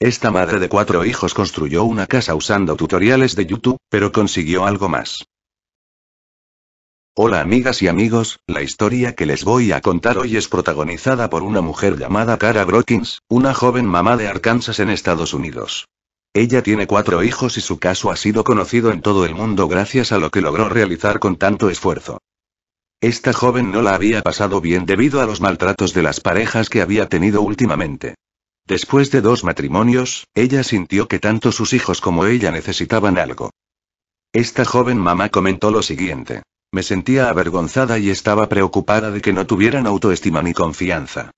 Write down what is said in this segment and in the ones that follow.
Esta madre de cuatro hijos construyó una casa usando tutoriales de YouTube, pero consiguió algo más. Hola amigas y amigos, la historia que les voy a contar hoy es protagonizada por una mujer llamada Cara Brockins, una joven mamá de Arkansas en Estados Unidos. Ella tiene cuatro hijos y su caso ha sido conocido en todo el mundo gracias a lo que logró realizar con tanto esfuerzo. Esta joven no la había pasado bien debido a los maltratos de las parejas que había tenido últimamente. Después de dos matrimonios, ella sintió que tanto sus hijos como ella necesitaban algo. Esta joven mamá comentó lo siguiente. Me sentía avergonzada y estaba preocupada de que no tuvieran autoestima ni confianza.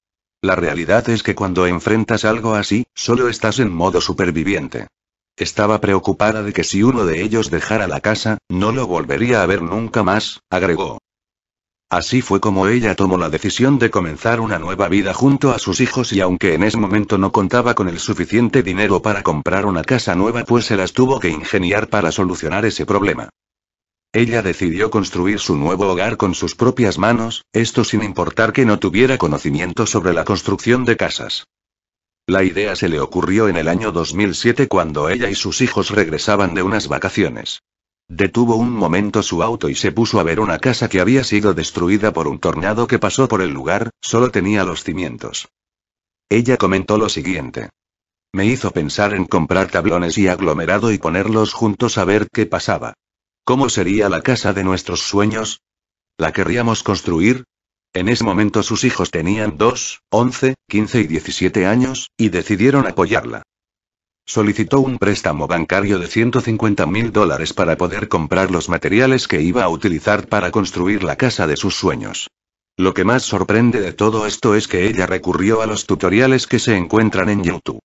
La realidad es que cuando enfrentas algo así, solo estás en modo superviviente. Estaba preocupada de que si uno de ellos dejara la casa, no lo volvería a ver nunca más, agregó. Así fue como ella tomó la decisión de comenzar una nueva vida junto a sus hijos y aunque en ese momento no contaba con el suficiente dinero para comprar una casa nueva pues se las tuvo que ingeniar para solucionar ese problema. Ella decidió construir su nuevo hogar con sus propias manos, esto sin importar que no tuviera conocimiento sobre la construcción de casas. La idea se le ocurrió en el año 2007 cuando ella y sus hijos regresaban de unas vacaciones. Detuvo un momento su auto y se puso a ver una casa que había sido destruida por un tornado que pasó por el lugar, solo tenía los cimientos. Ella comentó lo siguiente. Me hizo pensar en comprar tablones y aglomerado y ponerlos juntos a ver qué pasaba. ¿Cómo sería la casa de nuestros sueños? ¿La querríamos construir? En ese momento sus hijos tenían 2, 11, 15 y 17 años, y decidieron apoyarla solicitó un préstamo bancario de 150 mil dólares para poder comprar los materiales que iba a utilizar para construir la casa de sus sueños. Lo que más sorprende de todo esto es que ella recurrió a los tutoriales que se encuentran en YouTube.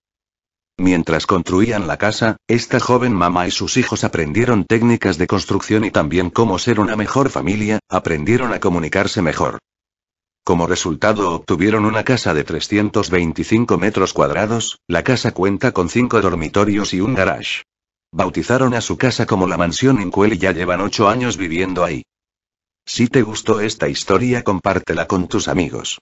Mientras construían la casa, esta joven mamá y sus hijos aprendieron técnicas de construcción y también cómo ser una mejor familia, aprendieron a comunicarse mejor. Como resultado obtuvieron una casa de 325 metros cuadrados, la casa cuenta con cinco dormitorios y un garage. Bautizaron a su casa como la mansión Incuel y ya llevan ocho años viviendo ahí. Si te gustó esta historia compártela con tus amigos.